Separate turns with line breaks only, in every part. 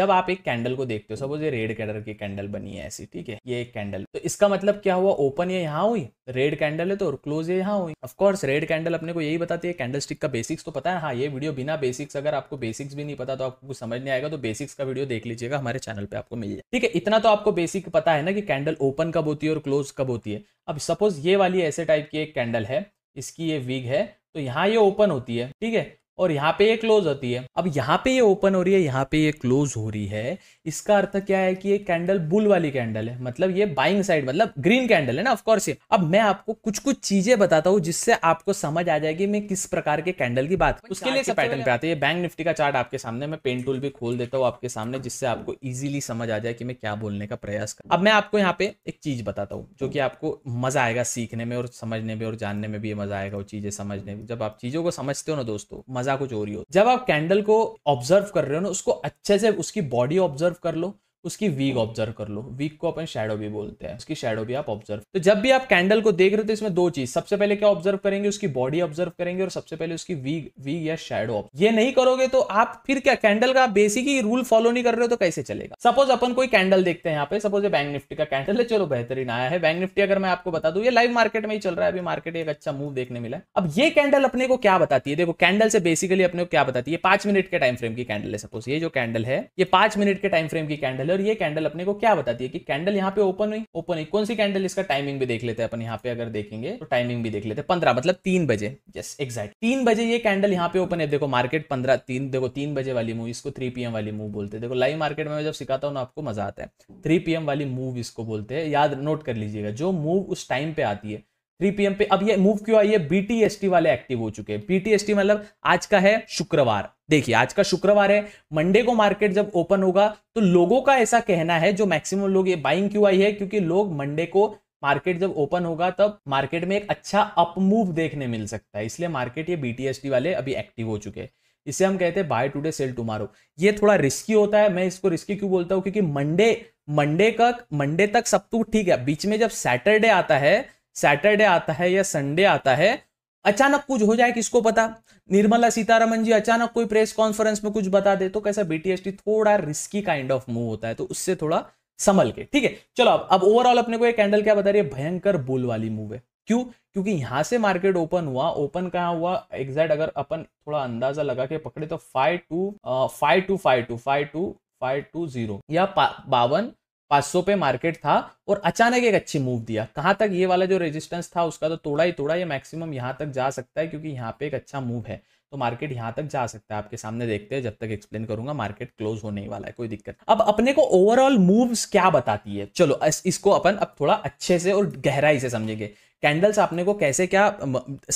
जब आप एक कैंडल को देखते हो सपोज ये रेड कलर की कैंडल बनी है ऐसी ठीक है ये एक कैंडल तो इसका मतलब क्या हुआ ओपन ये यहाँ हुई रेड कैंडल है तो और क्लोज ये यहाँ हुई ऑफकोर्स रेड कैंडल अपने को यही बताती है कैंडल स्टिक का बेसिक्स तो पता है हाँ ये वीडियो बिना बेसिक्स अगर आपको बेसिक्स भी नहीं पता तो आपको समझ नहीं आएगा तो बेसिक्स का वीडियो देख लीजिएगा हमारे चैनल पर आपको मिल जाए ठीक है इतना तो आपको बेसिक पता है ना कि कैंडल ओपन कब होती है और क्लोज कब होती है अब सपोज ये वाली ऐसे टाइप की एक कैंडल है इसकी ये विग है तो यहाँ ये ओपन होती है ठीक है और यहाँ पे ये क्लोज होती है अब यहाँ पे ये ओपन हो रही है यहाँ पे ये क्लोज हो रही है इसका अर्थ क्या है कि ये कैंडल बुल वाली कैंडल है मतलब ये बाइंग साइड मतलब ग्रीन कैंडल है ना ऑफकोर्स ये अब मैं आपको कुछ कुछ चीजें बताता हूँ जिससे आपको समझ आ जाएगी मैं किस प्रकार के कैंडल की बात उसके लिए पैटर्न पे आते हैं बैंक निफ्टी का चार्ट आपके सामने मैं पेन टूल भी खोल देता हूँ आपके सामने जिससे आपको इजिली समझ आ जाए कि मैं क्या बोलने का प्रयास कर अब मैं आपको यहाँ पे एक चीज बताता हूँ जो कि आपको मजा आएगा सीखने में और समझने में और जानने में भी मजा आएगा वो चीजें समझने में जब आप चीजों को समझते हो ना दोस्तों मजा कुछ और ही हो जब आप कैंडल को ऑब्जर्व कर रहे हो ना उसको अच्छे से उसकी बॉडी ऑब्जर्व कर लो उसकी वीक ऑब्जर्व हम्म। कर लो वीक को अपन शेडो भी बोलते हैं उसकी शेडो भी आप ऑब्जर्व तो जब भी आप कैंडल को देख रहे हो तो इसमें दो चीज सबसे पहले क्या ऑब्जर्व करेंगे उसकी बॉडी ऑब्जर्व करेंगे और सबसे पहले उसकी वीक वीक या शेडो ये नहीं करोगे तो आप फिर क्या कैंडल का बेसिक ही रूल फॉलो नहीं कर रहे हो तो कैसे चलेगा सपोज अपन कोई कैंडल देखते हैं यहाँ पे सपोज ये बैंक निफ्टी का कैंडल है चलो बेहतरीन आया है बैंक निफ्टी अगर मैं आपको बता दू ये लाइव मार्केट में ही चल रहा है अभी मार्केट एक अच्छा मूव देखने मिला है अब ये कैंडल अपने को क्या बताती है देखो कैंडल से बेसिकली अपने को क्या बताती है पांच मिनट के टाइम फ्रेम की कैंडल है सपोज ये जो कैंडल है ये पांच मिनट के टाइम फ्रेम की कैंडल है अंदर ये कैंडल अपने को क्या बताती है कि कैंडल यहाँ पे ओपन हुई ओपन हुई कौन सी कैंडल इसका टाइमिंग भी देख लेते हैं अपन यहाँ पे अगर देखेंगे तो टाइमिंग भी देख लेते हैं पंद्रह मतलब तीन बजे यस एक्जैक्ट तीन बजे ये कैंडल यहाँ पे ओपन है देखो मार्केट पंद्रह तीन देखो तीन बजे वाली मूव इसको थ्री पीएम वाली मूव बोलते हैं देखो लाइव मार्केट में जब सिखाता हूँ ना आपको मजा आता है थ्री पीएम वाली मूव इसको बोलते हैं याद नोट कर लीजिएगा जो मूव उस टाइम पे आती है 3 पीएम पे अब ये मूव क्यों आई है बीटीएसटी वाले एक्टिव हो चुके हैं बीटीएसटी मतलब आज का है शुक्रवार देखिए आज का शुक्रवार है मंडे को मार्केट जब ओपन होगा तो लोगों का ऐसा कहना है जो मैक्सिमम लोग ये बाइंग क्यों आई है क्योंकि लोग मंडे को मार्केट जब ओपन होगा तब मार्केट में एक अच्छा अप मूव देखने मिल सकता है इसलिए मार्केट ये बीटीएसटी वाले अभी एक्टिव हो चुके हैं इसे हम कहते हैं बाय टुडे सेल टुमारो ये थोड़ा रिस्की होता है मैं इसको रिस्की क्यों बोलता हूँ क्योंकि मंडे मंडे का मंडे तक सब तो ठीक है बीच में जब सैटरडे आता है सैटरडे आता है या संडे आता है अचानक कुछ हो जाए किसको पता निर्मला सीतारमन जी अचानक कोई प्रेस कॉन्फ्रेंस में कुछ बता दे तो कैसा बीटीएसटी थोड़ा रिस्की काइंड ऑफ मूव होता है तो उससे थोड़ा संभल के ठीक है चलो अब अब ओवरऑल अपने को ये कैंडल क्या बता रही है भयंकर बुल वाली मूव है क्यों क्योंकि यहां से मार्केट ओपन हुआ ओपन कहाँ हुआ एग्जैक्ट अगर अपन थोड़ा अंदाजा लगा के पकड़े तो five two five two five two five two five two zero या बावन सौ पे मार्केट था और अचानक एक अच्छी मूव दिया कहां तक ये वाला जो रेजिस्टेंस था उसका तो थोड़ा ही थोड़ा ये मैक्सिमम यहां तक जा सकता है क्योंकि यहाँ पे एक अच्छा मूव है तो मार्केट यहाँ तक जा सकता है आपके सामने देखते हैं जब तक एक्सप्लेन करूंगा मार्केट क्लोज होने ही वाला है कोई दिक्कत अब अपने को ओवरऑल मूव्स क्या बताती है चलो इस, इसको अपन अब थोड़ा अच्छे से और गहराई से समझेंगे कैंडल्स आपने को कैसे क्या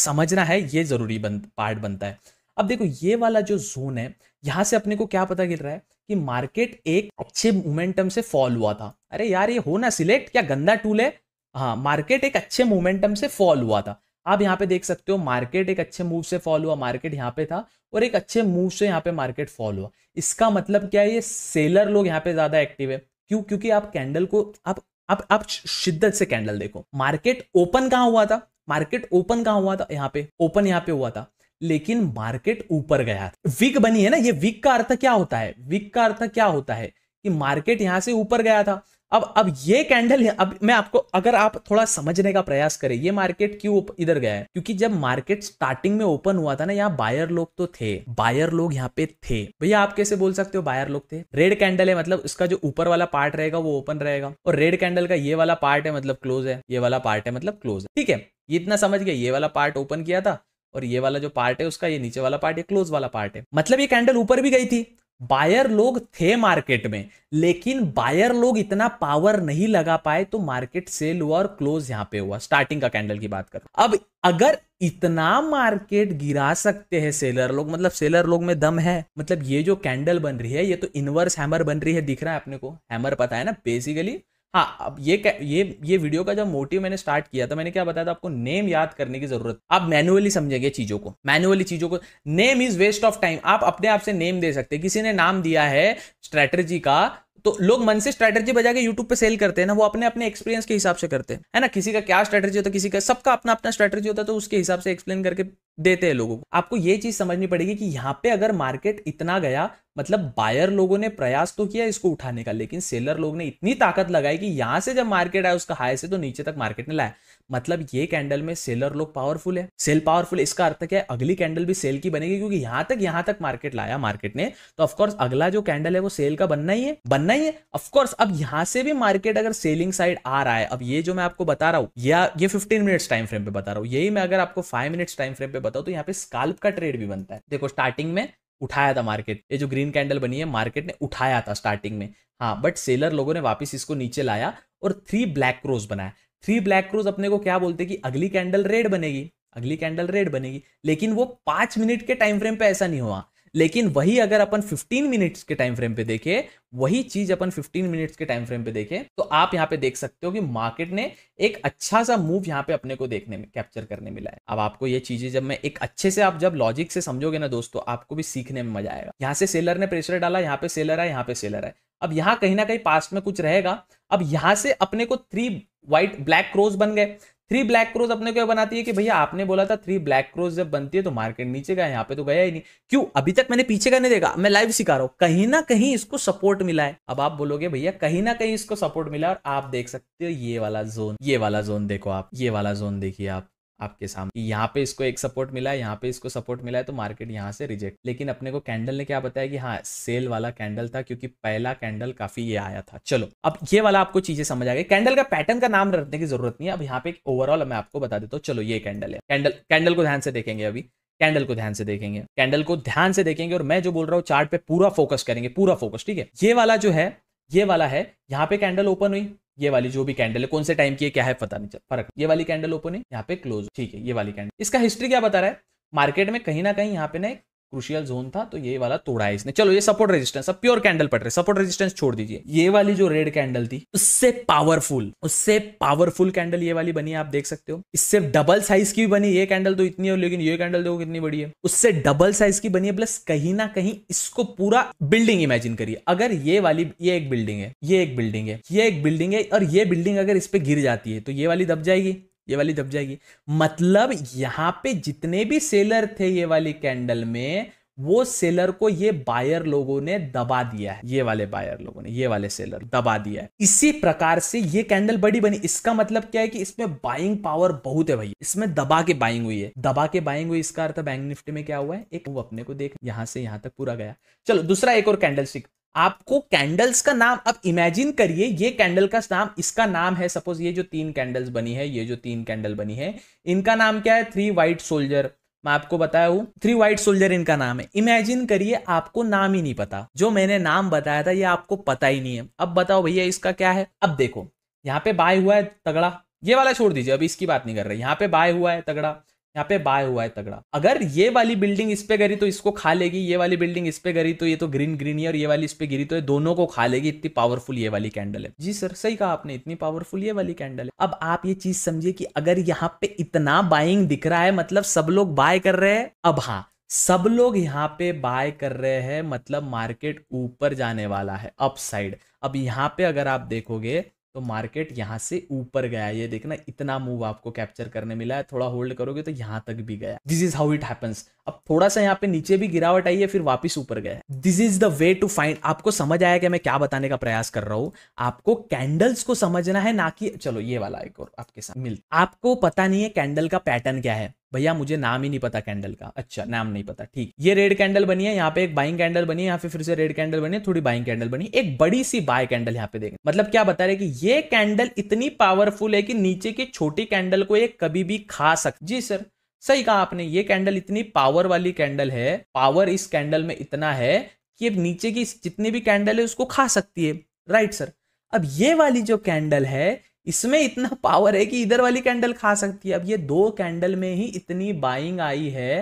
समझना है ये जरूरी बन, पार्ट बनता है अब देखो ये वाला जो जोन है यहाँ से अपने को क्या पता गिर रहा है कि मार्केट एक अच्छे मोमेंटम से फॉल हुआ था अरे यार ये हो ना सिलेक्ट क्या गंदा टूल है हाँ मार्केट एक अच्छे मोमेंटम से फॉल हुआ था आप यहाँ पे देख सकते हो मार्केट एक अच्छे मूव से फॉल हुआ मार्केट यहाँ पे था और एक अच्छे मूव से यहाँ पे मार्केट फॉल हुआ इसका मतलब क्या है ये सेलर लोग यहाँ पे ज्यादा एक्टिव है क्यों क्योंकि आप कैंडल को आप आप आप शिद्दत से कैंडल देखो मार्केट ओपन कहाँ हुआ था मार्केट ओपन कहाँ हुआ था यहाँ पे ओपन यहाँ पे हुआ था लेकिन मार्केट ऊपर गया वीक बनी है ना ये वीक का अर्थ क्या होता है वीक का अर्थ क्या होता है कि मार्केट यहां से ऊपर गया था अब अब ये कैंडल अब मैं आपको अगर आप थोड़ा समझने का प्रयास करें ये मार्केट क्यों इधर गया है क्योंकि जब मार्केट स्टार्टिंग में ओपन हुआ था ना यहाँ बायर लोग तो थे बायर लोग यहाँ पे थे भैया आप कैसे बोल सकते हो बायर लोग थे रेड कैंडल है मतलब इसका जो ऊपर वाला पार्ट रहेगा वो ओपन रहेगा और रेड कैंडल का ये वाला पार्ट है मतलब क्लोज है ये वाला पार्ट है मतलब क्लोज है ठीक है इतना समझ गया ये वाला पार्ट ओपन किया था और ये वाला जो पार्ट है उसका ये नीचे वाला पार्ट है क्लोज वाला पार्ट है मतलब ये कैंडल ऊपर भी गई थी बायर लोग थे मार्केट में लेकिन बायर लोग इतना पावर नहीं लगा पाए तो मार्केट सेल हुआ और क्लोज यहां पे हुआ स्टार्टिंग का कैंडल की बात कर अब अगर इतना मार्केट गिरा सकते हैं सेलर लोग मतलब सेलर लोग में दम है मतलब ये जो कैंडल बन रही है ये तो इनवर्स हैमर बन रही है दिख रहा है अपने को हैमर पता है ना बेसिकली हाँ अब ये ये ये वीडियो का जब मोटिव मैंने स्टार्ट किया था मैंने क्या बताया था आपको नेम याद करने की जरूरत आप मैनुअली समझेंगे चीजों को मैनुअली चीजों को name is waste of time आप अपने आप से नेम दे सकते हैं किसी ने नाम दिया है स्ट्रेटर्जी का तो लोग मन से स्ट्रेटर्जी बजा के यूट्यूब पे सेल करते हैं ना वो अपने अपने एक्सपीरियंस के हिसाब से करते हैं है ना किसी का क्या स्ट्रेटर्जी होता है किसी का सबका अपना अपना स्ट्रेटर्जी होता है तो उसके हिसाब से एक्सप्लेन करके देते हैं लोगों को आपको ये चीज समझनी पड़ेगी कि यहाँ पे अगर मार्केट इतना गया मतलब बायर लोगों ने प्रयास तो किया इसको उठाने का लेकिन सेलर लोग ने इतनी ताकत लगाई कि यहां से जब मार्केट आया उसका हाई से तो नीचे तक मार्केट ने लाया मतलब ये कैंडल में सेलर लोग पावरफुल है सेल पावरफुल इसका अर्थ क्या है अगली कैंडल भी सेल की बनेगी क्योंकि यहां तक यहां तक मार्केट लाया मार्केट ने तो ऑफकोर्स अगला जो कैंडल है वो सेल का बनना ही है बनना ही है ऑफकोर्स अब यहां से भी मार्केट अगर सेलिंग साइड आ रहा है अब ये जो मैं आपको बता रहा हूँ या ये फिफ्टीन मिनट्स टाइम फ्रेम पे बता रहा हूँ यही मैं अगर आपको फाइव मिनट्स टाइम फ्रेम पे बताओ तो यहाँ पे स्काल्प का ट्रेड भी बनता है देखो स्टार्टिंग में उठाया था मार्केट ये जो ग्रीन कैंडल बनी है मार्केट ने उठाया था स्टार्टिंग में हाँ बट सेलर लोगों ने वापस इसको नीचे लाया और थ्री ब्लैक क्रोज बनाया थ्री ब्लैक क्रोज अपने को क्या बोलते हैं कि अगली कैंडल रेड बनेगी अगली कैंडल रेड बनेगी लेकिन वो पांच मिनट के टाइम फ्रेम पे ऐसा नहीं हुआ लेकिन वही अगर अपन 15 मिनट्स के टाइम फ्रेम पे देखें वही चीज अपन 15 मिनट्स के टाइम फ्रेम पे देखें तो आप यहाँ पे देख सकते हो कि मार्केट ने एक अच्छा सा मूव यहाँ पे अपने को देखने में कैप्चर करने मिला है अब आपको ये चीजें जब मैं एक अच्छे से आप जब लॉजिक से समझोगे ना दोस्तों आपको भी सीखने में मजा आएगा यहाँ से सेलर ने प्रेशर डाला यहाँ पे सेलर है यहाँ पे सेलर है अब यहाँ कहीं ना कहीं पास्ट में कुछ रहेगा अब यहाँ से अपने को थ्री व्हाइट ब्लैक क्रोज बन गए थ्री ब्लैक क्रोज अपने को बनाती है कि भैया आपने बोला था थ्री ब्लैक क्रोज जब बनती है तो मार्केट नीचे गया यहाँ पे तो गया ही नहीं क्यों अभी तक मैंने पीछे का नहीं देखा मैं लाइव सिखा रहा हूँ कहीं ना कहीं इसको सपोर्ट मिला है अब आप बोलोगे भैया कहीं ना कहीं इसको सपोर्ट मिला और आप देख सकते हो ये वाला जोन ये वाला जोन देखो आप ये वाला जोन देखिए आप आपके सामने यहाँ पे इसको एक सपोर्ट मिला है यहाँ पे इसको सपोर्ट मिला है तो मार्केट यहाँ से रिजेक्ट लेकिन अपने को कैंडल ने क्या बताया कि हाँ सेल वाला कैंडल था क्योंकि पहला कैंडल काफी ये आया था चलो अब ये वाला आपको चीजें समझ आ गई कैंडल का पैटर्न का नाम रखने की जरूरत नहीं है अब यहाँ पे ओवरऑल मैं आपको बता देता हूँ चलो ये कैंडल है कैंडल कैंडल को ध्यान से देखेंगे अभी कैंडल को ध्यान से देखेंगे कैंडल को ध्यान से देखेंगे और मैं जो बोल रहा हूँ चार्ट पे पूरा फोकस करेंगे पूरा फोकस ठीक है ये वाला जो है ये वाला है यहाँ पे कैंडल ओपन हुई ये वाली जो भी कैंडल है कौन से टाइम की है क्या है पता नहीं चल फर्क ये वाली कैंडल ओपन है यहाँ पे क्लोज ठीक है ये वाली कैंडल इसका हिस्ट्री क्या बता रहा है मार्केट में कहीं ना कहीं यहाँ पे ना एक क्रुशियल जोन था तो ये वाला तोड़ा है इसने चलो ये सपोर्ट रेजिस्टेंस अब प्योर कैंडल पट रहे सपोर्ट रेजिस्टेंस छोड़ दीजिए ये वाली जो रेड कैंडल थी उससे पावरफुल उससे पावरफुल कैंडल ये वाली बनी है आप देख सकते हो इससे डबल साइज की भी बनी ये कैंडल तो इतनी है लेकिन ये कैंडल देखो कितनी बड़ी है उससे डबल साइज की बनी है प्लस कहीं ना कहीं इसको पूरा बिल्डिंग इमेजिन करिए अगर ये वाली ये एक बिल्डिंग है ये एक बिल्डिंग है ये एक बिल्डिंग है और ये बिल्डिंग अगर इस पर गिर जाती है तो ये वाली दब जाएगी ये वाली दब जाएगी मतलब यहां पे जितने भी सेलर थे ये वाली कैंडल में वो सेलर को ये बायर लोगों ने दबा दिया है ये वाले बायर लोगों ने ये वाले सेलर दबा दिया है इसी प्रकार से ये कैंडल बड़ी बनी इसका मतलब क्या है कि इसमें बाइंग पावर बहुत है भाई इसमें दबा के बाइंग हुई है दबा के बाइंग हुई इसका अर्थ बैंक निफ्टी में क्या हुआ है एक वो अपने को देख यहां से यहां तक पूरा गया चलो दूसरा एक और कैंडल स्टिक आपको कैंडल्स का नाम अब इमेजिन करिए ये कैंडल का नाम इसका नाम है सपोज ये जो तीन कैंडल्स बनी है ये जो तीन कैंडल बनी है इनका नाम क्या है थ्री व्हाइट सोल्जर मैं आपको बताया हूँ थ्री व्हाइट सोल्जर इनका नाम है इमेजिन करिए आपको नाम ही नहीं पता जो मैंने नाम बताया था ये आपको पता ही नहीं है अब बताओ भैया इसका क्या है अब देखो यहाँ पे बाय हुआ है तगड़ा ये वाला छोड़ दीजिए अभी इसकी बात नहीं कर रहे यहाँ पे बाय हुआ है तगड़ा यहाँ पे बाय हुआ है तगड़ा अगर ये वाली बिल्डिंग इस पे गरी तो इसको खा लेगी ये वाली बिल्डिंग इस पे गरी तो ये तो ग्रीन ग्रीन ही और ये वाली इस पे गिरी तो ये दोनों को खा लेगी इतनी पावरफुल ये वाली कैंडल है जी सर सही कहा आपने इतनी पावरफुल ये वाली कैंडल है अब आप ये चीज समझिए कि अगर यहाँ पे इतना बाइंग दिख रहा है मतलब सब लोग बाय कर रहे हैं अब हाँ सब लोग यहाँ पे बाय कर रहे हैं मतलब मार्केट ऊपर जाने वाला है अप साइड अब यहाँ पे अगर आप देखोगे तो मार्केट यहाँ से ऊपर गया ये देखना इतना मूव आपको कैप्चर करने मिला है थोड़ा होल्ड करोगे तो यहाँ तक भी गया this is how it happens अब थोड़ा सा यहाँ पे नीचे भी गिरावट आई है फिर वापस ऊपर गया this is the way to find आपको समझ आया कि मैं क्या बताने का प्रयास कर रहा हूँ आपको कैंडल्स को समझना है ना कि चलो ये वाला एक और आपके साथ मिल आपको पता नहीं है कैंडल का पैटर्न क्या है भैया मुझे नाम ही नहीं पता कैंडल का अच्छा नाम नहीं पता ठीक ये रेड कैंडल बनी है यहाँ पे एक बाइंग कैंडल बनी है यहाँ पे फिर से रेड कैंडल बनी है थोड़ी बाइंग कैंडल बनी एक बड़ी सी बाय कैंडल यहाँ पे देखें मतलब क्या बता रहे कि ये कैंडल इतनी पावरफुल है कि नीचे की छोटी कैंडल को ये कभी भी खा सक जी सर सही कहा आपने ये कैंडल इतनी पावर वाली कैंडल है पावर इस कैंडल में इतना है कि अब नीचे की जितनी भी कैंडल है उसको खा सकती है राइट सर अब ये वाली जो कैंडल है इसमें इतना पावर है कि इधर वाली कैंडल खा सकती है अब ये दो कैंडल में ही इतनी बाइंग आई है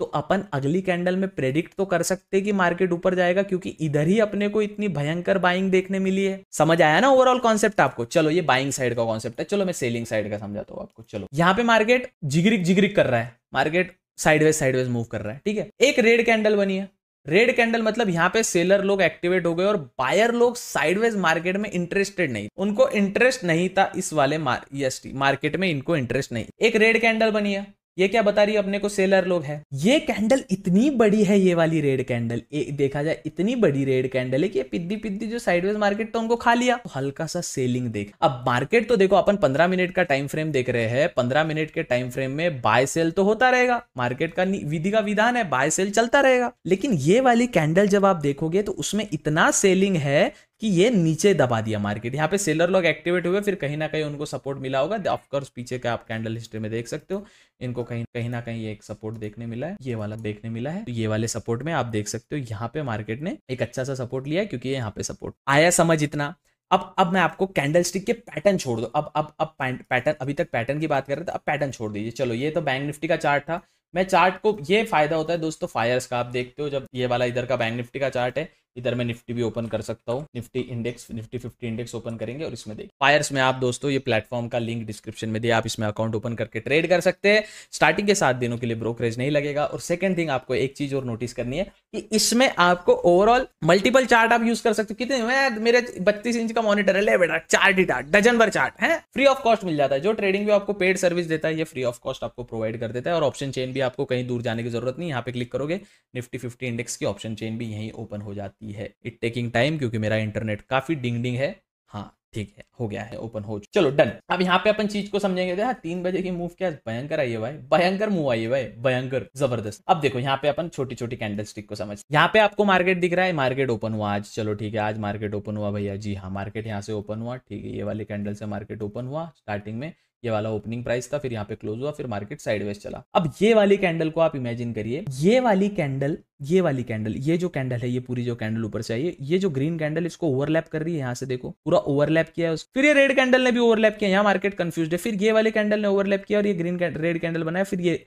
तो अपन अगली कैंडल में प्रेडिक्ट तो कर सकते कि मार्केट ऊपर जाएगा क्योंकि इधर ही अपने को इतनी भयंकर बाइंग देखने मिली है समझ आया ना ओवरऑल कॉन्सेप्ट आपको चलो ये बाइंग साइड का कॉन्सेप्ट है चलो मैं सेलिंग साइड का समझाता हूँ आपको चलो यहाँ पे मार्केट जिगरिक जिगरिक कर रहा है मार्केट साइडवेज साइडवेज मूव कर रहा है ठीक है एक रेड कैंडल बनी है रेड कैंडल मतलब यहाँ पे सेलर लोग एक्टिवेट हो गए और बायर लोग साइडवेज मार्केट में इंटरेस्टेड नहीं उनको इंटरेस्ट नहीं था इस वाले मार्केट में इनको इंटरेस्ट नहीं एक रेड कैंडल बनी है ये क्या बता रही है अपने को सेलर लोग है ये कैंडल इतनी बड़ी है ये वाली रेड कैंडल ए, देखा जाए इतनी बड़ी रेड कैंडल है कि पिद्दी पिद्दी जो साइडवेज मार्केट तो उनको खा लिया तो हल्का सा सेलिंग देख अब मार्केट तो देखो अपन पंद्रह मिनट का टाइम फ्रेम देख रहे हैं पंद्रह मिनट के टाइम फ्रेम में बाय सेल तो होता रहेगा मार्केट का विधि का विधान है बाय सेल चलता रहेगा लेकिन ये वाली कैंडल जब आप देखोगे तो उसमें इतना सेलिंग है कि ये नीचे दबा दिया मार्केट यहाँ पे सेलर लोग एक्टिवेट हुए फिर कहीं ना कहीं उनको सपोर्ट मिला होगा ऑफकोर्स पीछे का आप कैंडल हिस्ट्री में देख सकते हो इनको कहीं कहीं ना कहीं एक सपोर्ट देखने मिला है ये वाला देखने मिला है तो ये वाले सपोर्ट में आप देख सकते हो यहाँ पे मार्केट ने एक अच्छा सा सपोर्ट लिया क्योंकि यहाँ पे सपोर्ट आया समझ इतना अब अब मैं आपको कैंडल स्टिक के पैटर्न छोड़ दो अब अब अब पैटर्न अभी तक पैटर्न की बात कर रहे थे अब पैटर्न छोड़ दीजिए चलो ये तो बैंक निफ्टी का चार्ट था मैं चार्ट को ये फायदा होता है दोस्तों फायर्स का आप देखते हो जब ये वाला इधर का बैंक निफ्टी का चार्ट है इधर मैं निफ्टी भी ओपन कर सकता हूँ Nifty index Nifty fifty index open करेंगे और इसमें देखिए फायर्स में आप दोस्तों ये प्लेटफॉर्म का लिंक डिस्क्रिप्शन में दिया आप इसमें अकाउंट ओपन करके ट्रेड कर सकते हैं स्टार्टिंग के सात दिनों के लिए ब्रोकरेज नहीं लगेगा और सेकंड थिंग आपको एक चीज और नोटिस करनी है कि इसमें आपको ओवरऑल मल्टीपल चार्ट आप यूज कर सकते हो कितने मैं मेरे बत्तीस इंच का मॉनिटर है ले बेटा चार्ट ही चार्ट डजन भर चार्ट है फ्री ऑफ कॉस्ट मिल जाता है जो ट्रेडिंग भी आपको पेड सर्विस देता है ये फ्री ऑफ कॉस्ट आपको प्रोवाइड कर देता है और ऑप्शन चेन भी आपको कहीं दूर जाने की जरूरत नहीं यहाँ पे क्लिक करोगे निफ्टी फिफ्टी इंडेक्स की ऑप्शन चेन भी यहीं ओपन हो जाती है सकती है इट टेकिंग टाइम क्योंकि मेरा इंटरनेट काफ़ी डिंग डिंग है हाँ ठीक है हो गया है ओपन हो चलो डन अब यहाँ पे अपन चीज को समझेंगे हाँ, तीन बजे की मूव क्या भयंकर आई है भाई भयंकर मूव आई है भाई भयंकर जबरदस्त अब देखो यहाँ पे अपन छोटी छोटी कैंडल स्टिक को समझ यहाँ पे आपको मार्केट दिख रहा है मार्केट ओपन हुआ आज चलो ठीक है आज मार्केट ओपन हुआ भैया जी हाँ मार्केट यहाँ से ओपन हुआ ठीक है ये वाली कैंडल से मार्केट ओपन हुआ स्टार्टिंग में ये वाला ओपनिंग प्राइस था फिर यहाँ पे क्लोज हुआ फिर मार्केट साइडवेज चला अब ये वाली कैंडल को आप इमेजिन करिए ये वाली कैंडल ये वाली कैंडल ये जो कैंडल है ये पूरी जो कैंडल ऊपर से आई है ये जो ग्रीन कैंडल इसको ओवरलैप कर रही है यहाँ से देखो पूरा ओवरलैप किया है फिर ये रेड कैंडल ने भी ओवरलैप किया यहाँ मार्केट कंफ्यूज है फिर ये वाली कैंडल ने ओवरलैप किया और ये ग्रीन रेड कैंडल बनाया फिर ये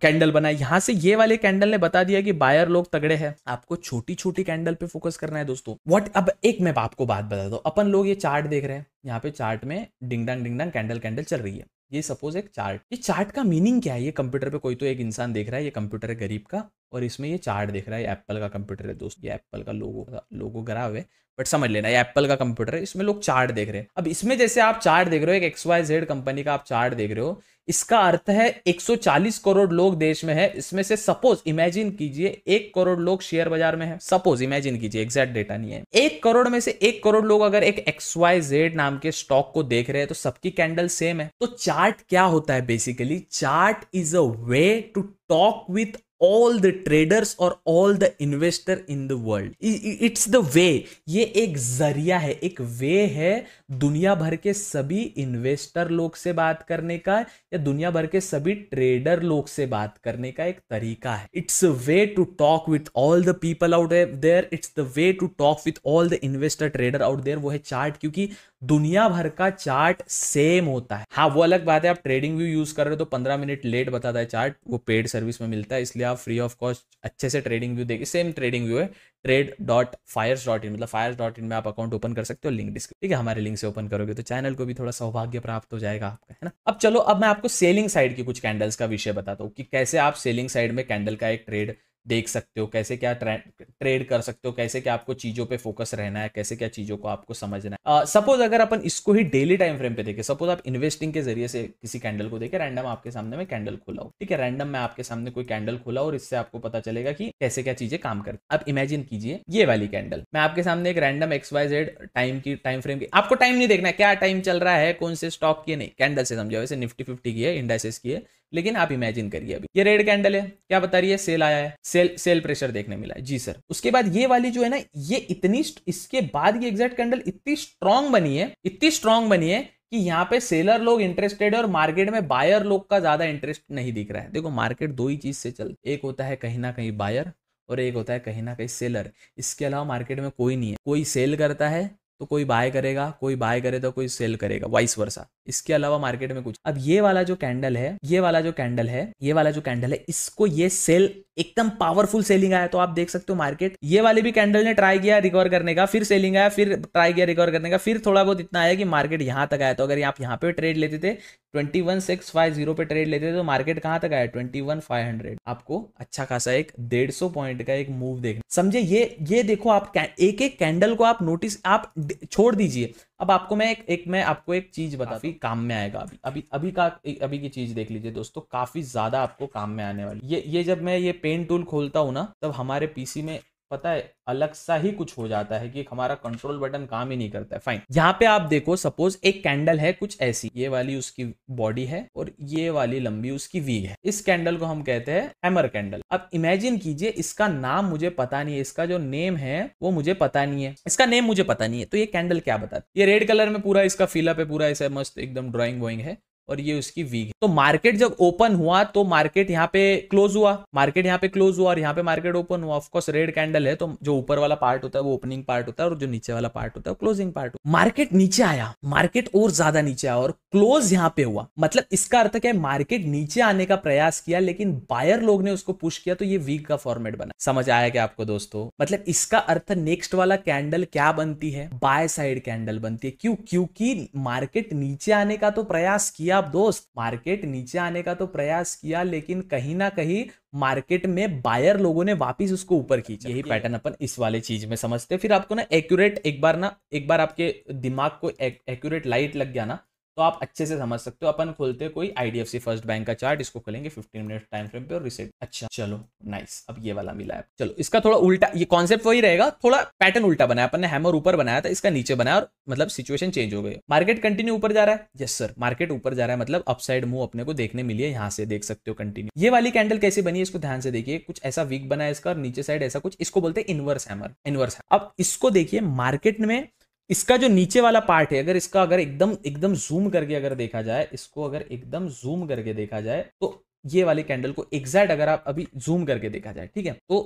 कैंडल बना है यहां से ये वाले कैंडल ने बता दिया कि बायर लोग तगड़े हैं आपको छोटी छोटी कैंडल पे फोकस करना है दोस्तों व्हाट अब एक मैं आपको बात बता दो अपन लोग ये चार्ट देख रहे हैं यहाँ पे चार्ट में डिंग डांग डिंग डांग कैंडल कैंडल चल रही है ये सपोज एक चार्ट ये चार्ट का मीनिंग क्या है ये कंप्यूटर पे कोई तो एक इंसान देख रहा है ये कंप्यूटर है गरीब का और इसमें ये चार्ट देख रहा है एप्पल का कंप्यूटर है दोस्त ये एप्पल का लोगो लोगो ग्राफ है बट समझ लेना ये एप्पल का कंप्यूटर है इसमें लोग चार्ट देख रहे हैं अब इसमें जैसे आप चार्ट देख रहे हो एक एक्स वाई जेड कंपनी का आप चार्ट देख रहे हो इसका अर्थ है 140 करोड़ लोग देश में है इसमें से सपोज इमेजिन कीजिए एक करोड़ लोग शेयर बाजार में है सपोज इमेजिन कीजिए एग्जैक्ट डेटा नहीं है एक करोड़ में से एक करोड़ लोग अगर एक एक्स वाई जेड नाम के स्टॉक को देख रहे हैं तो सबकी कैंडल सेम है तो चार्ट क्या होता है basically chart is a way to talk with all the traders और all the investor in the world it's the way ये एक जरिया है एक वे है दुनिया भर के सभी इन्वेस्टर लोग से बात करने का या दुनिया भर के सभी ट्रेडर लोग से बात करने का एक तरीका है it's a way to talk with all the people out there it's the way to talk with all the investor trader out there वो है चार्ट क्योंकि दुनिया भर का चार्ट सेम होता है हाँ वो अलग बात है आप ट्रेडिंग व्यू यूज कर रहे हो तो पंद्रह मिनट लेट बताता है चार्ट वो पेड सर्विस में मिलता है इसलिए आप फ्री ऑफ कॉस्ट अच्छे से ट्रेडिंग व्यू देखिए सेम ट्रेडिंग व्यू है trade dot Fyers dot in मतलब फायर्स डॉट इन में आप अकाउंट ओपन कर सकते हो लिंक डिस्क्रिप्ट ठीक है हमारे लिंक से ओपन करोगे तो चैनल को भी थोड़ा सौभाग्य प्राप्त हो जाएगा आपका है ना अब चलो अब मैं आपको सेलिंग साइड की कुछ कैंडल्स का विषय बताता हूँ कि कैसे आप सेलिंग साइड में कैंडल का एक ट्रेड देख सकते हो कैसे क्या ट्रेड कर सकते हो कैसे क्या आपको चीज़ों पे फोकस रहना है कैसे क्या चीज़ों को आपको समझना है सपोज uh, अगर अपन इसको ही डेली टाइम फ्रेम पे देखें सपोज आप इन्वेस्टिंग के जरिए से किसी कैंडल को देखें रैंडम आपके सामने में कैंडल खोला हो ठीक है रैंडम मैं आपके सामने कोई कैंडल खुला और इससे आपको पता चलेगा कि कैसे क्या चीज़ें काम कर आप इमेजिन कीजिए ये वाली कैंडल मैं आपके सामने एक random X Y Z time की टाइम फ्रेम की आपको टाइम नहीं देखना है क्या टाइम चल रहा है कौन से स्टॉक की नहीं कैंडल से समझा वैसे निफ्टी फिफ्टी की है इंडाइसेस की है लेकिन आप इमेजिन करिए अभी ये रेड कैंडल है क्या बता रही है सेल आया है सेल सेल प्रेशर देखने मिला है जी सर उसके बाद ये वाली जो है ना ये इतनी इसके बाद ये एग्जैक्ट कैंडल इतनी स्ट्रांग बनी है इतनी स्ट्रांग बनी है कि यहाँ पे सेलर लोग इंटरेस्टेड है और मार्केट में बायर लोग का ज्यादा इंटरेस्ट नहीं दिख रहा है देखो मार्केट दो ही चीज से चल एक होता है कहीं ना कहीं बायर और एक होता है कहीं ना कहीं सेलर इसके अलावा मार्केट में कोई नहीं है कोई सेल करता है तो कोई बाय करेगा कोई बाय करे तो कोई सेल करेगा वाइस वर्षा इसके अलावा मार्केट में कुछ अब ये वाला जो कैंडल है ये वाला जो कैंडल है ये वाला जो कैंडल है इसको ये सेल एकदम पावरफुल सेलिंग आया तो आप देख सकते हो मार्केट ये वाले भी कैंडल ने ट्राई किया रिकवर करने का फिर सेलिंग आया फिर ट्राई किया रिकवर करने का फिर थोड़ा बहुत इतना आया कि मार्केट यहाँ तक आया तो अगर आप यहाँ पे ट्रेड लेते थे twenty one six five zero पे ट्रेड लेते थे तो मार्केट कहां तक आया ट्वेंटी वन फाइव हंड्रेड आपको अच्छा खासा एक डेढ़ सौ पॉइंट का एक मूव देखना समझे ये ये देखो आप एक एक कैंडल को आप नोटिस आप छोड़ दीजिए अब आपको मैं एक एक मैं आपको एक चीज बताती काम में आएगा अभी अभी अभी का अभी की चीज देख लीजिए दोस्तों काफी ज्यादा आपको काम में आने वाली ये ये जब मैं ये पेन टूल खोलता हूँ ना तब हमारे पीसी में पता है अलग सा ही कुछ हो जाता है कि हमारा कंट्रोल बटन काम ही नहीं करता है फाइन यहाँ पे आप देखो सपोज एक कैंडल है कुछ ऐसी ये वाली उसकी बॉडी है और ये वाली लंबी उसकी वीग है इस कैंडल को हम कहते हैं हैमर कैंडल अब इमेजिन कीजिए इसका नाम मुझे पता नहीं है इसका जो नेम है वो मुझे पता नहीं है इसका नेम मुझे पता नहीं है तो ये कैंडल क्या बताती है ये रेड कलर में पूरा इसका फिलअप है पूरा ऐसा मस्त एकदम ड्रॉइंग वॉइंग है और ये उसकी वीक तो मार्केट जब ओपन हुआ तो मार्केट यहाँ पे क्लोज हुआ मार्केट यहाँ पे क्लोज हुआ और यहाँ पे मार्केट ओपन हुआ ऑफकोर्स रेड कैंडल है तो जो ऊपर वाला पार्ट होता है वो ओपनिंग पार्ट होता है और जो नीचे वाला पार्ट होता है वो क्लोजिंग पार्ट मार्केट नीचे आया मार्केट और ज्यादा नीचे आया और क्लोज यहाँ पे हुआ मतलब इसका अर्थ क्या है मार्केट नीचे आने का प्रयास किया लेकिन बायर लोग ने उसको पुश किया तो ये वीक का फॉर्मेट बना समझ आया क्या आपको दोस्तों मतलब इसका अर्थ नेक्स्ट वाला कैंडल क्या बनती है बाय साइड कैंडल बनती है क्यों क्योंकि मार्केट नीचे आने का तो प्रयास किया आप दोस्त मार्केट नीचे आने का तो प्रयास किया लेकिन कहीं ना कहीं मार्केट में बायर लोगों ने वापस उसको ऊपर खींचा यही पैटर्न अपन इस वाले चीज में समझते फिर आपको ना एक्यूरेट एक बार ना एक बार आपके दिमाग को एक्यूरेट लाइट लग गया ना तो आप अच्छे से समझ सकते हो अपन खोलते कोई आईडीएफसी फर्स्ट बैंक का चार्ट इसको खोलेंगे 15 मिनट टाइम फ्रेम पे और रिसेट अच्छा चलो नाइस अब ये वाला मिला है चलो इसका थोड़ा उल्टा ये कॉन्सेप्ट वही रहेगा थोड़ा पैटर्न उल्टा बनाया अपन ने हैमर ऊपर बनाया था इसका नीचे बनाया और मतलब सिचुएशन चेंज हो गई मार्केट कंटिन्यू ऊपर जा रहा है यस सर मार्केट ऊपर जा रहा है मतलब अपसाइड मूव अपने को देखने मिली है यहाँ से देख सकते हो कंटिन्यू ये वाली कैंडल कैसे बनी है इसको ध्यान से देखिए कुछ ऐसा वीक बना है इसका और नीचे साइड ऐसा कुछ इसको बोलते हैं इनवर्स हैमर इनवर्स अब इसको देखिए मार्केट में इसका जो नीचे वाला पार्ट है अगर इसका अगर एकदम एकदम जूम करके अगर देखा जाए इसको अगर एकदम जूम करके देखा जाए तो ये वाले कैंडल को एग्जैक्ट अगर आप अभी जूम करके देखा जाए ठीक है तो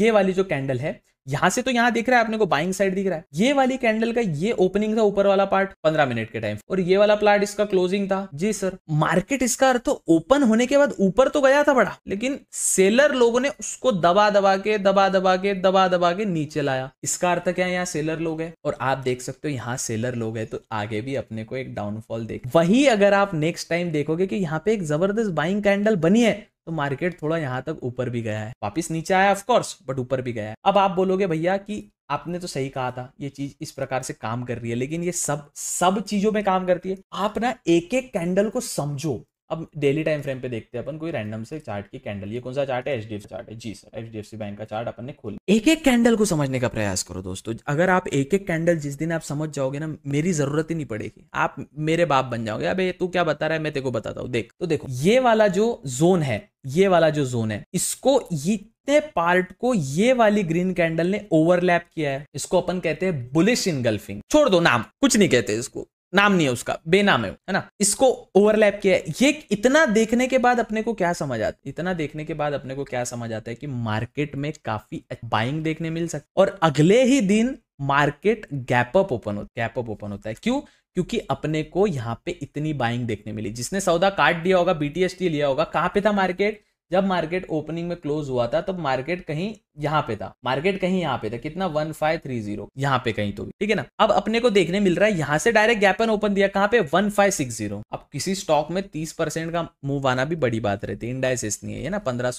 ये वाली जो कैंडल है यहां से तो यहां दिख रहा है अपने को बाइंग साइड दिख रहा है ये वाली कैंडल का ये ओपनिंग था ऊपर वाला पार्ट पंद्रह मिनट के टाइम और ये वाला प्लाट इसका क्लोजिंग था जी सर मार्केट इसका अर्थ तो ओपन होने के बाद ऊपर तो गया था बड़ा लेकिन सेलर लोगों ने उसको दबा दबा के दबा दबा के दबा दबा के नीचे लाया इसका अर्थ क्या है यहाँ सेलर लोग है और आप देख सकते हो यहाँ सेलर लोग है तो आगे भी अपने को एक डाउनफॉल देख वही अगर आप नेक्स्ट टाइम देखोगे की यहाँ पे एक जबरदस्त बाइंग कैंडल बनी है तो मार्केट थोड़ा यहाँ तक ऊपर भी गया है वापस नीचे आया ऑफकोर्स बट ऊपर भी गया है अब आप बोलोगे भैया कि आपने तो सही कहा था ये चीज इस प्रकार से काम कर रही है लेकिन ये सब सब चीजों में काम करती है आप ना एक एक कैंडल को समझो अब डेली टाइम फ्रेम पे देखते हैं अपन कोई रैंडम से चार्ट की कैंडल ये कौन सा चार्ट है एच चार्ट है जी सर एच बैंक का चार्ट अपन ने खोल एक एक कैंडल को समझने का प्रयास करो दोस्तों अगर आप एक एक कैंडल जिस दिन आप समझ जाओगे ना मेरी जरूरत ही नहीं पड़ेगी आप मेरे बाप बन जाओगे अब तू क्या बता रहा है मैं तेको बताता हूँ देख तो देखो ये वाला जो जोन है ये वाला जो जोन है इसको ये इतने पार्ट को ये वाली ग्रीन कैंडल ने ओवरलैप किया है इसको अपन कहते हैं बुलिश इनगल्फिंग छोड़ दो नाम कुछ नहीं कहते इसको नाम नहीं है उसका बेनाम है है ना इसको ओवरलैप किया है ये इतना देखने के बाद अपने को क्या समझ आता है इतना देखने के बाद अपने को क्या समझ आता है कि मार्केट में काफी बाइंग देखने मिल सकती और अगले ही दिन मार्केट गैप अप ओपन होता गैप अप ओपन होता है क्यों क्योंकि अपने को यहाँ पे इतनी बाइंग देखने मिली जिसने सौदा काट दिया होगा बीटीएसटी लिया होगा कहाँ पे था मार्केट जब मार्केट ओपनिंग में क्लोज हुआ था तब मार्केट कहीं यहाँ पे था मार्केट कहीं यहाँ पे था कितना वन फाइव थ्री जीरो यहाँ पे कहीं तो भी ठीक है ना अब अपने को देखने मिल रहा है यहाँ से डायरेक्ट गैपन ओपन दिया कहाँ पे वन फाइव सिक्स जीरो अब किसी स्टॉक में तीस परसेंट का मूव आना भी बड़ी बात रहती है इंडाइसिस नहीं है ना पंद्रह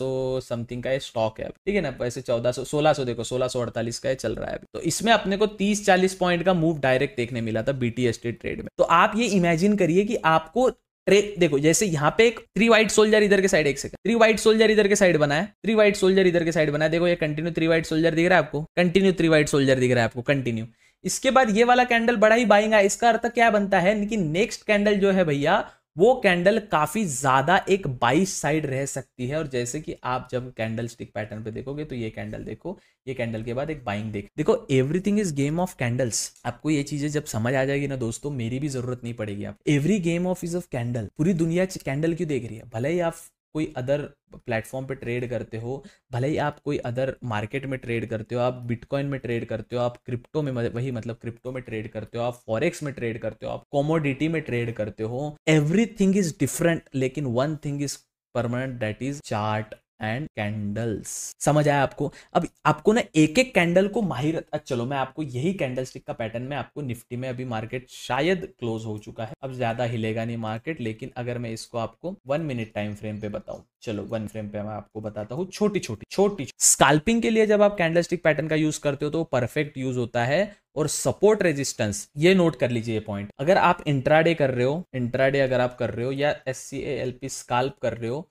समथिंग का ये स्टॉक है ठीक है ना वैसे चौदह सो सोलह सो देखो सोलह सो अड़तालीस का ये चल रहा है अभी तो इसमें अपने को तीस चालीस पॉइंट का मूव डायरेक्ट देखने मिला था बीटीएसटी ट्रेड में तो आप ये इमेजिन करिए कि आपको अरे देखो जैसे यहाँ पे एक थ्री व्हाइट सोल्जर इधर के साइड एक सेकंड थ्री व्हाइट सोल्जर इधर के साइड बना है थ्री व्हाइट सोल्जर इधर के साइड बना है देखो ये कंटिन्यू थ्री व्हाइट सोल्जर दिख रहा है आपको कंटिन्यू थ्री व्हाइट सोल्जर दिख रहा है आपको कंटिन्यू इसके बाद ये वाला कैंडल बड़ा ही बाइंग है इसका अर्थ क्या बनता है कि नेक्स्ट कैंडल जो है भैया वो कैंडल काफ़ी ज़्यादा एक बाईस साइड रह सकती है और जैसे कि आप जब कैंडल स्टिक पैटर्न पे देखोगे तो ये कैंडल देखो ये कैंडल के बाद एक बाइंग देख देखो everything is game of candles आपको ये चीज़ें जब समझ आ जाएगी ना दोस्तों मेरी भी ज़रूरत नहीं पड़ेगी आप every game of is of candle पूरी दुनिया कैंडल क्यों देख रही है भले ही आप कोई अदर प्लेटफॉर्म पे ट्रेड करते हो भले ही आप कोई अदर मार्केट में ट्रेड करते हो आप बिटकॉइन में ट्रेड करते हो आप क्रिप्टो में वही मतलब क्रिप्टो में ट्रेड करते हो आप फॉरेक्स में ट्रेड करते हो आप कॉमोडिटी में ट्रेड करते हो एवरीथिंग इज डिफरेंट लेकिन one thing is permanent that is chart and candles समझ आया आपको अब आपको ना एक एक कैंडल को माहिर अच्छा चलो मैं आपको यही कैंडल स्टिक का पैटर्न में आपको निफ्टी में अभी मार्केट शायद क्लोज हो चुका है अब ज्यादा हिलेगा नहीं मार्केट लेकिन अगर मैं इसको आपको वन मिनट टाइम फ्रेम पे बताऊं चलो वन फ्रेम पे मैं आपको बताता हूँ छोटी छोटी छोटी स्काल्पिंग के लिए जब आप कैंडल स्टिक पैटर्न का यूज करते हो तो परफेक्ट यूज होता है और सपोर्ट रेजिस्टेंस ये नोट कर लीजिए ये पॉइंट अगर आप इंट्राडे कर रहे हो इंट्राडे अगर आप कर रहे हो या S C L P scalp कर रहे हो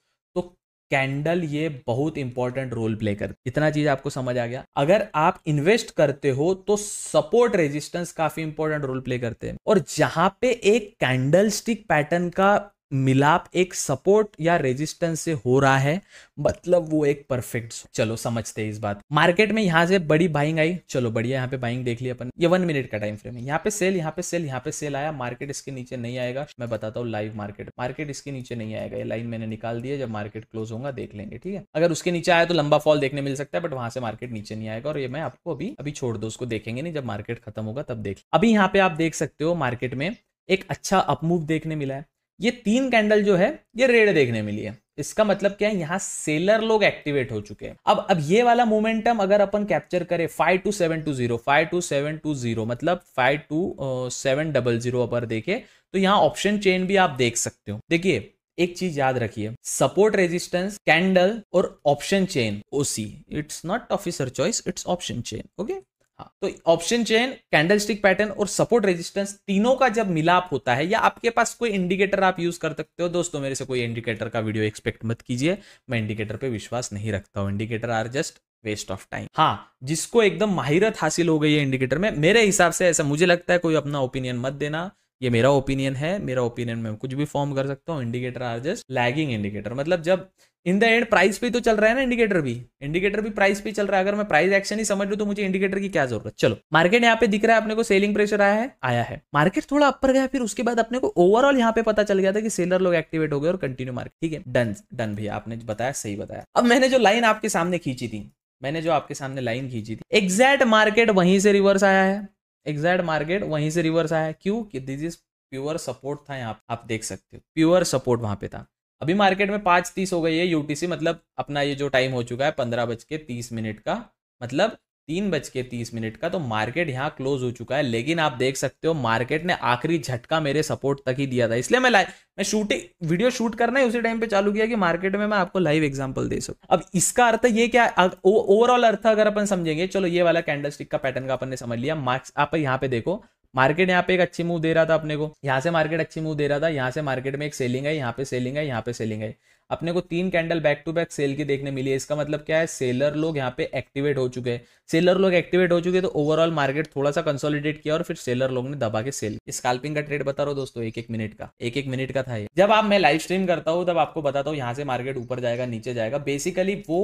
कैंडल ये बहुत इंपॉर्टेंट रोल प्ले कर इतना चीज आपको समझ आ गया अगर आप इन्वेस्ट करते हो तो सपोर्ट रेजिस्टेंस काफी इंपॉर्टेंट रोल प्ले करते हैं और जहां पे एक कैंडल स्टिक पैटर्न का मिलाप एक सपोर्ट या रेजिस्टेंस से हो रहा है मतलब वो एक परफेक्ट चलो समझते हैं इस बात मार्केट में यहां से बड़ी बाइंग आई चलो बढ़िया यहाँ पे बाइंग देख लिया अपन ये वन मिनट का टाइम फ्रेम है यहाँ पे सेल यहाँ पे सेल यहाँ पे सेल आया मार्केट इसके नीचे नहीं आएगा मैं बताता हूँ लाइव मार्केट मार्केट इसके नीचे नहीं आएगा ये लाइन मैंने निकाल दिया जब मार्केट क्लोज होगा देख लेंगे ठीक है अगर उसके नीचे आया तो लंबा फॉल देखने मिल सकता है बट वहां से मार्केट नीचे नहीं आएगा और ये मैं आपको अभी अभी छोड़ दो उसको देखेंगे नहीं जब मार्केट खत्म होगा तब देख अभी यहाँ पे आप देख सकते हो मार्केट में एक अच्छा अपमूव देखने मिला है ये तीन कैंडल जो है ये रेड देखने मिली है इसका मतलब क्या है यहाँ सेलर लोग एक्टिवेट हो चुके हैं अब अब ये वाला मोमेंटम अगर अपन कैप्चर करें five two seven two zero five two seven two zero मतलब five two seven double zero upper देखे तो यहाँ ऑप्शन चेन भी आप देख सकते हो देखिए एक चीज याद रखिए सपोर्ट रेजिस्टेंस कैंडल और option chain OC it's not officer choice it's option chain okay हाँ तो ऑप्शन चेन कैंडलस्टिक पैटर्न और सपोर्ट रेजिस्टेंस तीनों का जब मिलाप होता है या आपके पास कोई इंडिकेटर आप यूज कर सकते हो दोस्तों मेरे से कोई इंडिकेटर का वीडियो एक्सपेक्ट मत कीजिए मैं इंडिकेटर पे विश्वास नहीं रखता हूँ indicator are just waste of time हाँ जिसको एकदम माहिरत हासिल हो गई है इंडिकेटर में मेरे हिसाब से ऐसा मुझे लगता है कोई अपना ओपिनियन मत देना ये मेरा ओपिनियन है मेरा ओपिनियन में कुछ भी फॉर्म कर सकता हूँ indicator are just lagging indicator मतलब जब इन द एंड प्राइस पे तो चल रहा है ना इंडिकेटर भी इंडिकेटर भी प्राइस पे चल रहा है अगर मैं प्राइस एक्शन ही समझ लू तो मुझे इंडिकेटर की क्या जरूरत चलो मार्केट यहाँ पे दिख रहा है अपने को सेलिंग प्रेशर आया है आया है मार्केट थोड़ा अपर गया फिर उसके बाद अपने को ओवरऑल यहाँ पे पता चल गया था कि सेलर लोग एक्टिवेट हो गए और कंटिन्यू मार्केट ठीक है डन डन भैया आपने बताया सही बताया अब मैंने जो लाइन आपके सामने खींची थी मैंने जो आपके सामने लाइन खींची थी एग्जैक्ट मार्केट वहीं से रिवर्स आया है एग्जैक्ट मार्केट वहीं से रिवर्स आया क्यों कि दिस इज प्योर सपोर्ट था यहाँ आप देख सकते हो प्योर सपोर्ट वहाँ पे था अभी मार्केट में पाँच तीस हो गई है यूटीसी मतलब अपना ये जो टाइम हो चुका है पंद्रह बज के तीस मिनट का मतलब तीन बज के तीस मिनट का तो मार्केट यहाँ क्लोज हो चुका है लेकिन आप देख सकते हो मार्केट ने आखिरी झटका मेरे सपोर्ट तक ही दिया था इसलिए मैं लाइव मैं शूटिंग वीडियो शूट करना है उसी टाइम पे चालू किया कि मार्केट में मैं आपको लाइव एग्जांपल दे सकूं अब इसका अर्थ ये क्या ओवरऑल अर्थ अगर अपन समझेंगे चलो ये वाला कैंडल स्टिक का पैटर्न का अपन ने समझ लिया मार्क्स आप यहाँ पे देखो मार्केट यहाँ पे एक अच्छी मूव दे रहा था अपने को यहाँ से मार्केट अच्छी मूव दे रहा था यहाँ से मार्केट में एक सेलिंग है यहाँ पे सेलिंग है यहाँ पे सेलिंग है अपने को तीन candle back to back sell की देखने मिली है इसका मतलब क्या है सेलर लोग यहाँ पे एक्टिवेट हो चुके हैं सेलर लोग एक्टिवेट हो चुके हैं तो ओवरऑल मार्केट थोड़ा सा कंसोलिडेट किया और फिर सेलर लोग ने दबा के सेल स्काल्पिंग का ट्रेड बता रहा हूँ दोस्तों एक एक मिनट का एक एक मिनट का था ये जब आप मैं लाइव स्ट्रीम करता हूँ तब आपको बताता हूँ यहाँ से मार्केट ऊपर जाएगा नीचे जाएगा बेसिकली वो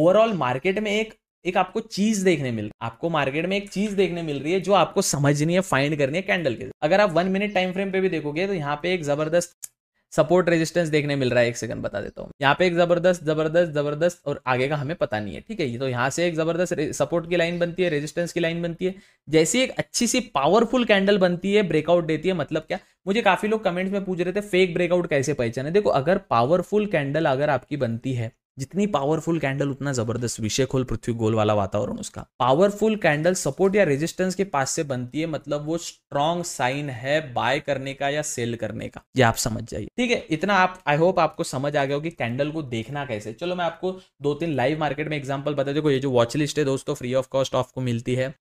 ओवरऑल मार्केट में एक एक आपको चीज देखने मिल आपको मार्केट में एक चीज देखने मिल रही है जो आपको समझनी है फाइंड करनी है कैंडल के अगर आप वन मिनट टाइम फ्रेम पे भी देखोगे तो यहाँ पे एक जबरदस्त सपोर्ट रेजिस्टेंस देखने मिल रहा है एक सेकंड बता देता हूँ यहाँ पे एक जबरदस्त जबरदस्त जबरदस्त और आगे का हमें पता नहीं है ठीक है ये तो यहाँ से एक जबरदस्त सपोर्ट की लाइन बनती है रेजिस्टेंस की लाइन बनती है जैसी एक अच्छी सी पावरफुल कैंडल बनती है ब्रेकआउट देती है मतलब क्या मुझे काफी लोग कमेंट्स में पूछ रहे थे फेक ब्रेकआउट कैसे है देखो अगर पावरफुल कैंडल अगर आपकी बनती है जितनी पावरफुल कैंडल उतना जबरदस्त विषय खोल पृथ्वी गोल वाला वातावरण उसका पावरफुल कैंडल सपोर्ट या रेजिस्टेंस के पास से बनती है मतलब वो स्ट्रॉन्ग साइन है बाय करने का या सेल करने का ये आप समझ जाइए ठीक है इतना आप आई होप आपको समझ आ गया हो कि कैंडल को देखना कैसे चलो मैं आपको दो तीन लाइव मार्केट में एग्जाम्पल बता देखो ये जो वॉच लिस्ट है दोस्तों फ्री ऑफ कॉस्ट आपको मिलती है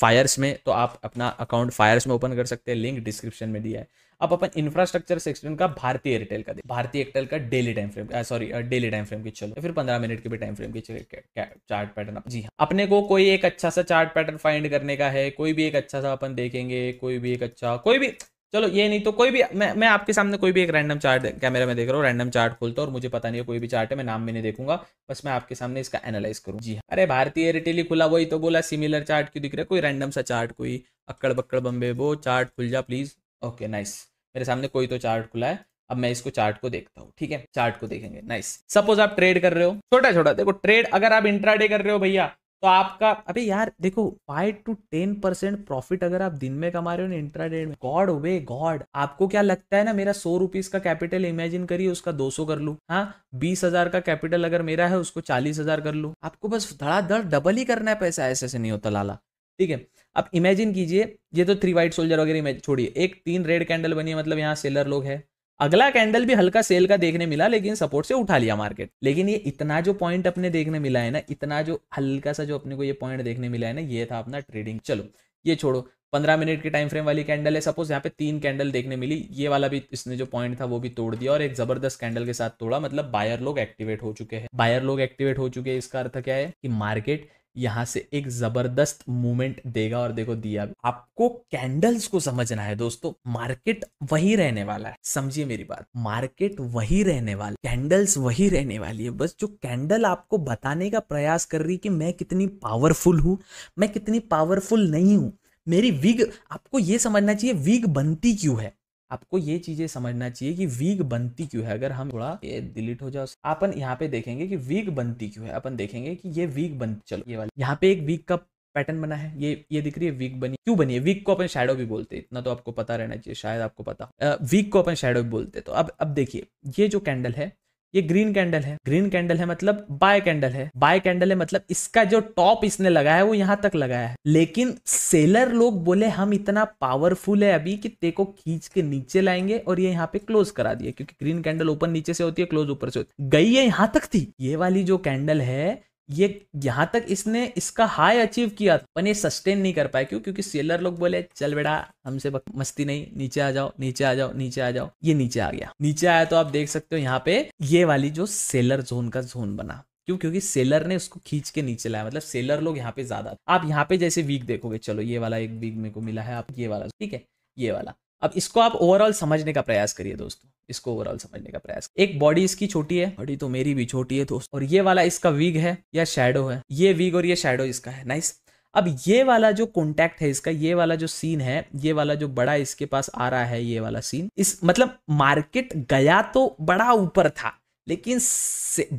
फायर्स में तो आप अपना अकाउंट फायर्स में ओपन कर सकते हैं लिंक डिस्क्रिप्शन में दिया है अब अपन इंफ्रास्ट्रक्चर सेक्शन का भारतीय एयरटेल का भारतीय एयरटेल का daily time frame sorry daily time frame की चलो फिर पंद्रह मिनट के भी टाइम फ्रेम की चार्ट पैटर्न जी हाँ अपने को कोई एक अच्छा सा चार्ट पैटर्न फाइंड करने का है कोई भी एक अच्छा सा अपन देखेंगे कोई भी एक अच्छा कोई भी चलो ये नहीं तो कोई भी मैं मैं आपके सामने कोई भी एक रैंडम चार्ट कैमरे में देख रहा हूँ रैंडम चार्ट खोलता हूँ और मुझे पता नहीं है कोई भी चार्ट है मैं नाम भी नहीं देखूंगा बस मैं आपके सामने इसका एनालाइज करूँ जी हाँ। अरे भारतीय एयरटेल ही खुला वही तो बोला सिमिलर चार्ट क्यों दिख रहा है कोई रैंडम सा चार्ट कोई अक्कड़ बक्कड़ बम्बे वो चार्ट खुल जा प्लीज ओके नाइस मेरे सामने कोई तो चार्ट खुला है अब मैं इसको चार्ट को देखता हूँ ठीक है चार्ट को देखेंगे नाइस सपोज आप ट्रेड कर रहे हो छोटा छोटा देखो ट्रेड अगर आप इंट्राडे कर रहे हो भैया तो आपका अबे यार देखो five to ten percent profit अगर आप दिन में कमा रहे हो ना इंट्राडे में गॉड वे गॉड आपको क्या लगता है ना मेरा सौ रुपीज का कैपिटल इमेजिन करिए उसका दो सौ कर लू हाँ बीस हजार का कैपिटल अगर मेरा है उसको चालीस हजार कर लू आपको बस धड़ाधड़ डबल ही करना है पैसा ऐसे ऐसे नहीं होता लाला ठीक है आप इमेजिन कीजिए ये तो थ्री व्हाइट सोल्जर वगैरह इमेज छोड़िए एक तीन रेड कैंडल बनी है मतलब यहाँ सेलर लोग है अगला कैंडल भी हल्का सेल का देखने मिला लेकिन सपोर्ट से उठा लिया मार्केट लेकिन ये इतना जो पॉइंट अपने देखने मिला है ना इतना जो हल्का सा जो अपने को ये पॉइंट देखने मिला है ना ये था अपना ट्रेडिंग चलो ये छोड़ो पंद्रह मिनट की टाइम फ्रेम वाली कैंडल है सपोज यहाँ पे तीन कैंडल देखने मिली ये वाला भी इसने जो पॉइंट था वो भी तोड़ दिया और एक जबरदस्त कैंडल के साथ तोड़ा मतलब बायर लोग एक्टिवेट हो चुके हैं बायर लोग एक्टिवेट हो चुके हैं इसका अर्थ क्या है कि मार्केट यहां से एक जबरदस्त मूवमेंट देगा और देखो दिया आपको कैंडल्स को समझना है दोस्तों मार्केट वही रहने वाला है समझिए मेरी बात मार्केट वही रहने वाला कैंडल्स वही रहने वाली है बस जो कैंडल आपको बताने का प्रयास कर रही कि मैं कितनी पावरफुल हूँ मैं कितनी पावरफुल नहीं हूं मेरी विग आपको ये समझना चाहिए विग बनती क्यों है आपको ये चीजें समझना चाहिए कि वीक बनती क्यों है अगर हम थोड़ा ये डिलीट हो जाओ अपन यहाँ पे देखेंगे कि वीक बनती क्यों है अपन देखेंगे कि ये वीक बन चलो ये वाली यहाँ पे एक वीक का पैटर्न बना है ये ये दिख रही है वीक बनी क्यों बनी है वीक को अपन शेडो भी बोलते हैं इतना तो आपको पता रहना चाहिए शायद आपको पता वीक को अपन शेडो भी बोलते तो अब अब देखिए ये जो कैंडल है ये ग्रीन कैंडल है ग्रीन कैंडल है मतलब बाय कैंडल है बाय कैंडल है मतलब इसका जो टॉप इसने लगाया है वो यहां तक लगाया है लेकिन सेलर लोग बोले हम इतना पावरफुल है अभी कि ते को खींच के नीचे लाएंगे और ये यहाँ पे क्लोज करा दिया क्योंकि ग्रीन कैंडल ऊपर नीचे से होती है क्लोज ऊपर से होती है गई है यहां तक थी ये वाली जो कैंडल है ये यहाँ तक इसने इसका हाई अचीव किया था पर ये सस्टेन नहीं कर पाया क्यों क्योंकि सेलर लोग बोले चल बेटा हमसे मस्ती नहीं नीचे आ जाओ नीचे आ जाओ नीचे आ जाओ ये नीचे आ गया नीचे आया तो आप देख सकते हो यहाँ पे ये वाली जो सेलर जोन का जोन बना क्यों क्योंकि सेलर ने उसको खींच के नीचे लाया मतलब सेलर लोग यहाँ पे ज्यादा आप यहाँ पे जैसे वीक देखोगे चलो ये वाला एक वीक मेरे को मिला है आप ये वाला ठीक है ये वाला अब इसको आप ओवरऑल समझने का प्रयास करिए दोस्तों इसको ओवरऑल समझने का प्रयास एक बॉडी इसकी छोटी है बॉडी तो मेरी भी छोटी है दोस्त और ये वाला इसका वीग है या शेडो है ये वीग और ये शेडो इसका है नाइस अब ये वाला जो कॉन्टैक्ट है इसका ये वाला जो सीन है ये वाला जो बड़ा इसके पास आ रहा है ये वाला सीन इस मतलब मार्केट गया तो बड़ा ऊपर था लेकिन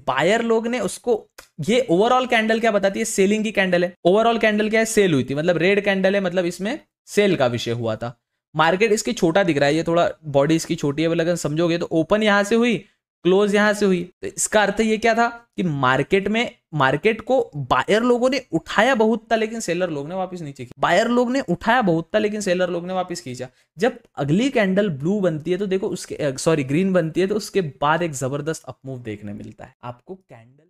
बायर लोग ने उसको ये ओवरऑल कैंडल क्या बताती है सेलिंग की कैंडल है ओवरऑल कैंडल क्या है सेल हुई थी मतलब रेड कैंडल है मतलब इसमें सेल का विषय हुआ था मार्केट इसकी छोटा दिख रहा है ये थोड़ा बॉडी इसकी छोटी है लेकिन समझोगे तो ओपन यहाँ से हुई क्लोज यहाँ से हुई तो इसका अर्थ ये क्या था कि मार्केट में मार्केट को बायर लोगों ने उठाया बहुत था लेकिन सेलर लोग ने वापस नीचे की बायर लोग ने उठाया बहुत था लेकिन सेलर लोग ने वापस खींचा जब अगली कैंडल ब्लू बनती है तो देखो उसके सॉरी ग्रीन बनती है तो उसके बाद एक जबरदस्त अपमूव देखने मिलता है आपको कैंडल